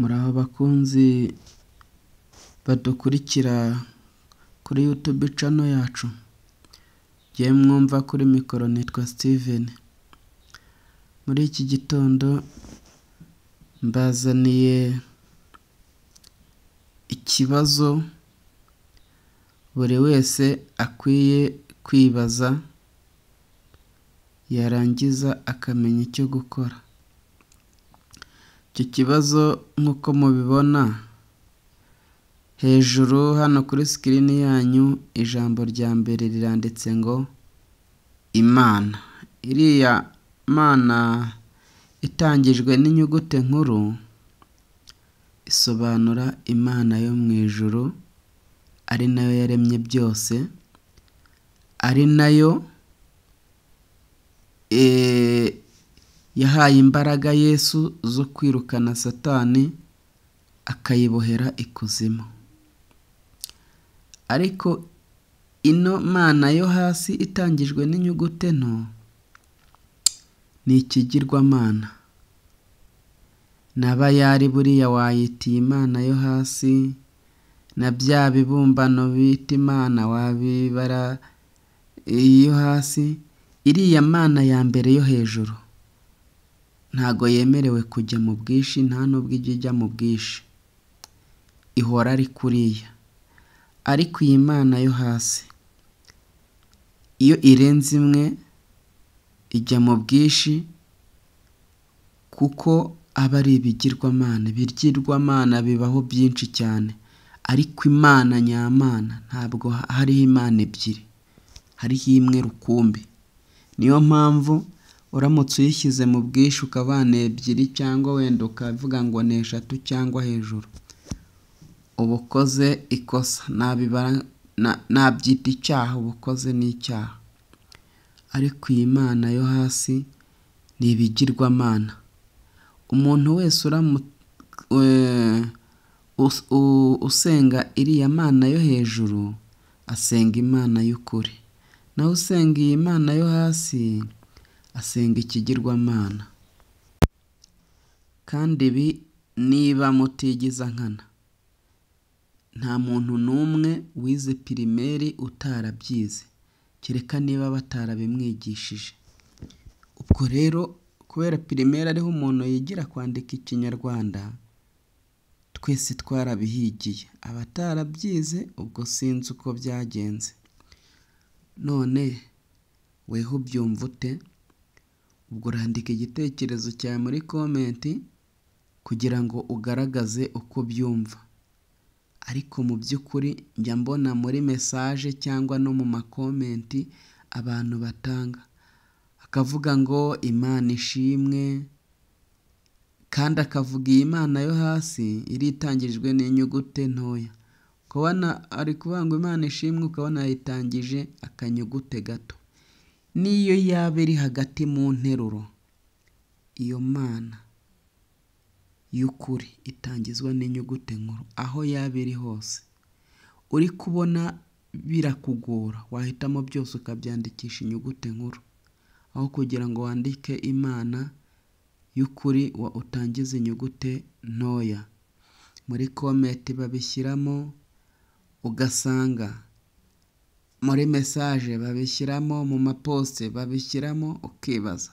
muraho bakunzi badukurikira kuri yutube cano yacu jyewe mwumva kuri mikoro nitwa steven muri iki gitondo mbazaniye ikibazo buri wese akwiye kwibaza yarangiza akamenya icyo gukora Iki kibazo nk'uko mubibona hejuru hano kuri sikirini yanyu ijambo rya mbere riranditse ngo imana iriya mana itangijwe n'inyuguti nkuru isobanura imana yo mu ijuru ari nayo yaremye byose ari nayo eh, yahaye imbaraga yesu zo kwirukana satani akayibohera ikuzimu ariko ino mana yo hasi itangijwe n'inyuguti nto ni ikigirwamana naba yari buriya wayitiye imana yo hasi na bya bibumbano bita imana wabibara iyo eh, hasi iriya mana ya mbere yo hejuru ntago yemerewe kujya mu bwishi nta nubwo ijya ijya mu bwishi ihora ari kuriya ariko iyi mana yo hasi iyo irenze imwe ijya mu bwishi kuko aba ari ibigirwamana ibigirwamana bibaho byinshi cyane ariko imana nyamana ntabwo hariho imana ebyiri hariho imwe rukumbi niyo mpamvu uramutse uyishyize mu bwishyu ukabana ebyiri cyangwa wenda ukavuga ngo ni eshatu cyangwa hejuru uba ukoze ikosa nabyita icyaha uba ukoze n'icyaha ariko iyi mana yo hasi ni ibigirwamana umuntu wese usenga iriya mana yo hejuru asenga imana y'ukuri nawe usenga iyi mana yo hasi asenga ikigirwamana kandi ibi niba mutigiza nkana nta muntu n'umwe wize pirimeri utarabyize kereka niba batarabimwigishije ubwo rero kubera pirimeri ariho umuntu yigira kwandika ikinyarwanda twese twarabihigiye abatarabyize ubwo sinzi uko byagenze none weho ubyumva ute ubwo urandika igitekerezo cyawe muri komenti kugira ngo ugaragaze uko ubyumva ariko mu by'ukuri njya mbona muri mesaje cyangwa no mu makomenti abantu batanga akavuga ngo imana ishimwe kandi akavuga iyi mana yo hasi iritangijwe n'inyugute ntoya ukabona ari kuvuga ngo imana ishimwe ukabona yayitangije akanyugute gato n'iyo yaba iri hagati mu nteruro iyo mana y'ukuri itangizwa n'inyuguti nkuru aho yaba iri hose uri kubona birakugora wahitamo byose ukabyandikisha inyuguti nkuru aho kugira ngo wandike imana y'ukuri utangize inyuguti ntoya muri kometi babishyiramo ugasanga muri message babishyiramo mu maposite babishyiramo ukibaza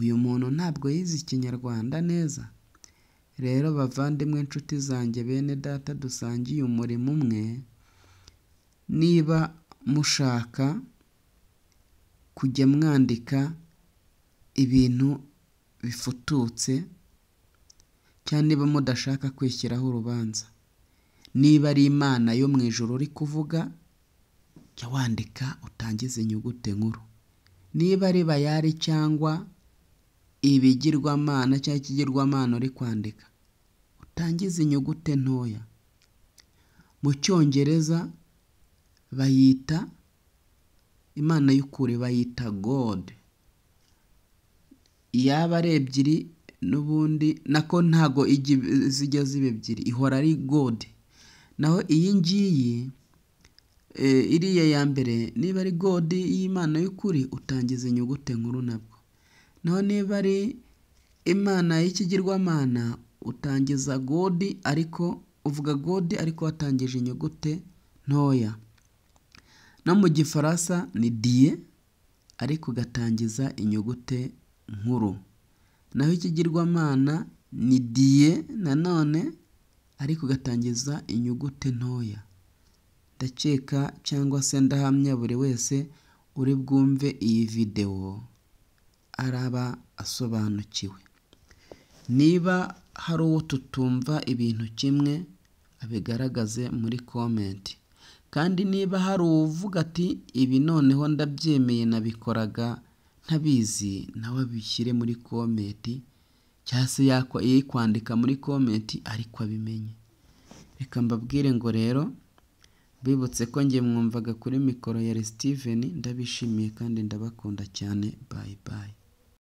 uyu muntu ntabwo yize ikinyarwanda neza rero bavandimwe inshuti zanjye bene data dusangiye umurimo umwe niba mushaka kujya mwandika ibintu bifututse cyangwa niba mudashaka kwishyiraho urubanza niba ari imana yo mu ijoro uri kuvuga jya wandika utangiza inyuguti nkuru niba ari bayari cyangwa ibigirwamana cyangwa ikigirwamana uri kwandika utangiza inyuguti ntoya mu cyongereza bayita imana y'ukuri bayita god yaba ari ebyiri n'ubundi nako ntago zijya ziba ebyiri ihora ari god naho iyi ngiyi Eh, iriya ya mbere niba ari godi y'imana y'ukuri utangiza inyuguti nkuru nabwo naho niba ari imana y'ikigirwamana utangiza godi ariko uvuga godi ariko watangije inyuguti ntoya no mu gifaransa ni diye ariko ugatangiza inyuguti nkuru naho ikigirwamana ni diye nanone ariko ugatangiza inyuguti ntoya ndakeka cyangwa se ndahamya buri wese uri bwumve iyi videwo araba asobanukiwe niba hari uwo tutumva ibintu kimwe abigaragaze muri komenti kandi niba hari uvuga ati ibi noneho ndabyemeye nabikoraga ntabizi nawe abishyire muri komenti cyangwa se kwandika muri komenti ariko abimenye reka mbabwire ngo rero Bibutse ko njye mwumvaga kuri mikoro ya Steven ndabishimiye kandi ndabakunda cyane bye bye